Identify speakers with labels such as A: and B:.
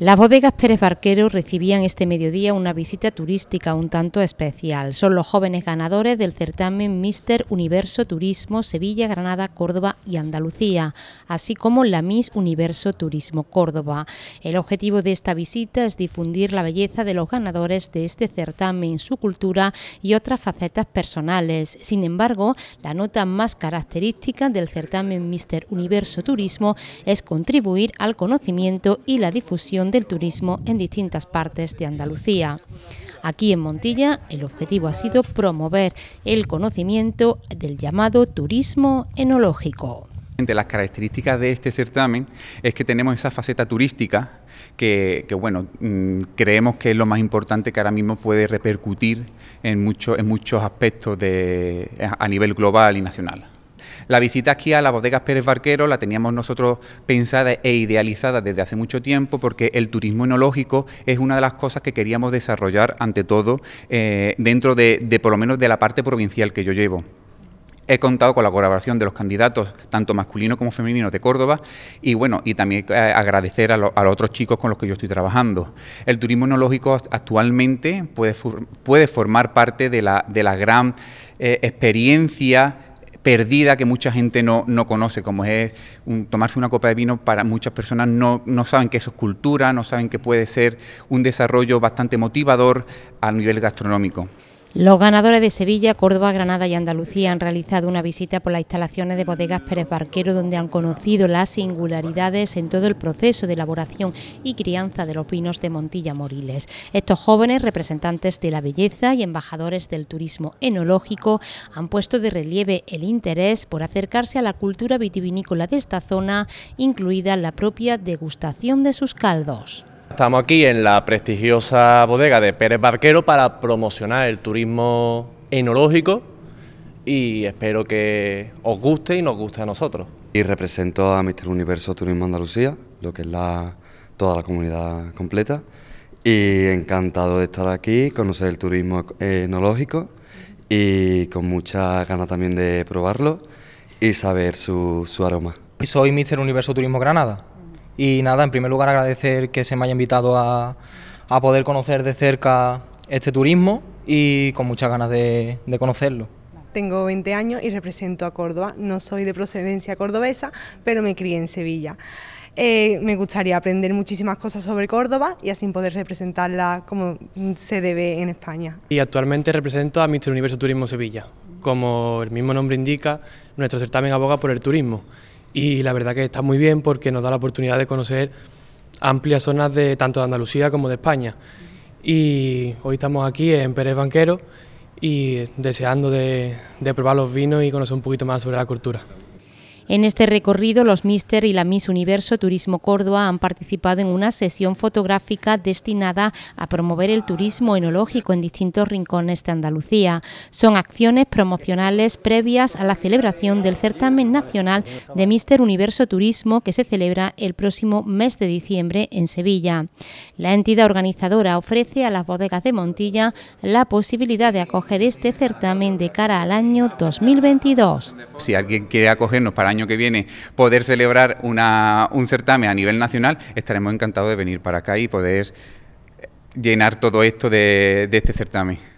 A: Las bodegas Pérez Barquero recibían este mediodía una visita turística un tanto especial. Son los jóvenes ganadores del certamen Mister Universo Turismo Sevilla, Granada, Córdoba y Andalucía, así como la Miss Universo Turismo Córdoba. El objetivo de esta visita es difundir la belleza de los ganadores de este certamen, su cultura y otras facetas personales. Sin embargo, la nota más característica del certamen Mister Universo Turismo es contribuir al conocimiento y la difusión del turismo en distintas partes de Andalucía. Aquí en Montilla el objetivo ha sido promover el conocimiento del llamado turismo enológico.
B: Las características de este certamen es que tenemos esa faceta turística que, bueno, mm, creemos que es lo más importante que ahora mismo puede repercutir en, en muchos aspectos a nivel global y nacional. La visita aquí a la bodega Pérez Barquero la teníamos nosotros pensada e idealizada desde hace mucho tiempo porque el turismo enológico es una de las cosas que queríamos desarrollar ante todo eh, dentro de, por lo menos de la parte provincial que yo llevo. He contado con la colaboración de los candidatos, tanto masculinos como femeninos, de Córdoba, y bueno, y también eh, agradecer a, los otros chicos con los que yo estoy trabajando. El turismo enológico actualmente puede, formar parte de la, gran eh, experiencia perdida que mucha gente no, conoce, como es tomarse una copa de vino para muchas personas no, no saben que eso es cultura, no saben que puede ser un desarrollo bastante motivador a nivel gastronómico.
A: Los ganadores de Sevilla, Córdoba, Granada y Andalucía han realizado una visita por las instalaciones de bodegas Pérez Barquero donde han conocido las singularidades en todo el proceso de elaboración y crianza de los vinos de Montilla Moriles. Estos jóvenes representantes de la belleza y embajadores del turismo enológico han puesto de relieve el interés por acercarse a la cultura vitivinícola de esta zona, incluida la propia degustación de sus caldos.
B: Estamos aquí en la prestigiosa bodega de Pérez Barquero para promocionar el turismo enológico y espero que os guste y nos guste a nosotros. Y represento a Mister Universo Turismo Andalucía, lo que es la, toda la comunidad completa y encantado de estar aquí, conocer el turismo enológico y con mucha ganas también de probarlo y saber su, aroma". ¿Y Soy Mister Universo Turismo Granada. Y nada, en primer lugar agradecer que se me haya invitado a, poder conocer de cerca este turismo y con muchas ganas de, conocerlo.
A: Tengo 20 años y represento a Córdoba. No soy de procedencia cordobesa, pero me crié en Sevilla. Eh, me gustaría aprender muchísimas cosas sobre Córdoba y así poder representarla como se debe en España.
B: Y actualmente represento a Mister Universo Turismo Sevilla. Como el mismo nombre indica, nuestro certamen aboga por el turismo y la verdad que está muy bien porque nos da la oportunidad de conocer amplias zonas de tanto de Andalucía como de España. Y hoy estamos aquí en Pérez Banquero y deseando de, de probar los vinos y conocer un poquito más sobre la cultura.
A: En este recorrido, los Mister y la Miss Universo Turismo Córdoba han participado en una sesión fotográfica destinada a promover el turismo enológico en distintos rincones de Andalucía. Son acciones promocionales previas a la celebración del certamen nacional de Mister Universo Turismo que se celebra el próximo mes de diciembre en Sevilla. La entidad organizadora ofrece a las bodegas de Montilla la posibilidad de acoger este certamen de cara al año 2022.
B: Si alguien quiere acogernos para año que viene poder celebrar una, un certamen a nivel nacional, estaremos encantados de venir para acá y poder llenar todo esto de este certamen.